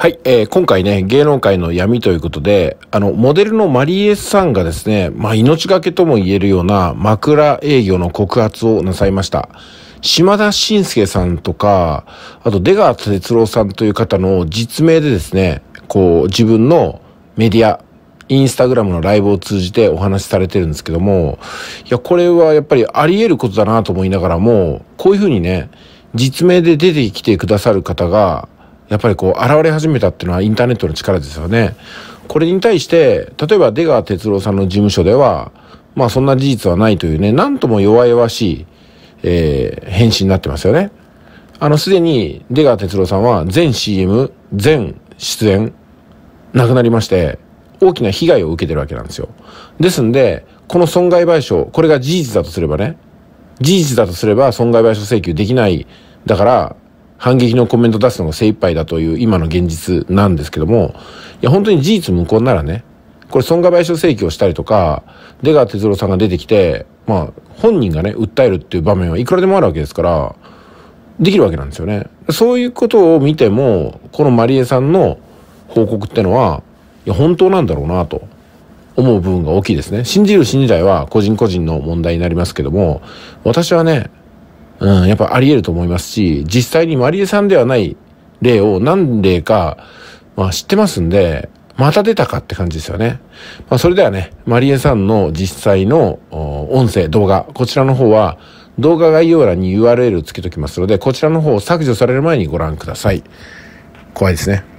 はい、えー、今回ね、芸能界の闇ということで、あの、モデルのマリエさんがですね、まあ、命がけとも言えるような枕営業の告発をなさいました。島田晋介さんとか、あと出川哲郎さんという方の実名でですね、こう、自分のメディア、インスタグラムのライブを通じてお話しされてるんですけども、いや、これはやっぱりあり得ることだなと思いながらも、こういうふうにね、実名で出てきてくださる方が、やっぱりこう現れ始めたっていうのはインターネットの力ですよね。これに対して、例えば出川哲郎さんの事務所では、まあそんな事実はないというね、なんとも弱々しい、えー、返信になってますよね。あの、すでに出川哲郎さんは全 CM、全出演、亡くなりまして、大きな被害を受けてるわけなんですよ。ですんで、この損害賠償、これが事実だとすればね、事実だとすれば損害賠償請求できない。だから、反撃のコメント出すのが精一杯だという今の現実なんですけども、いや、本当に事実無根ならね、これ損害賠償請求をしたりとか、出川哲郎さんが出てきて、まあ、本人がね、訴えるっていう場面はいくらでもあるわけですから、できるわけなんですよね。そういうことを見ても、このマリエさんの報告ってのは、いや、本当なんだろうなと思う部分が大きいですね。信じる信じないは個人個人の問題になりますけども、私はね、うん、やっぱあり得ると思いますし、実際にマリエさんではない例を何例か、まあ、知ってますんで、また出たかって感じですよね。まあ、それではね、マリエさんの実際の音声、動画、こちらの方は、動画概要欄に URL をつけときますので、こちらの方を削除される前にご覧ください。怖いですね。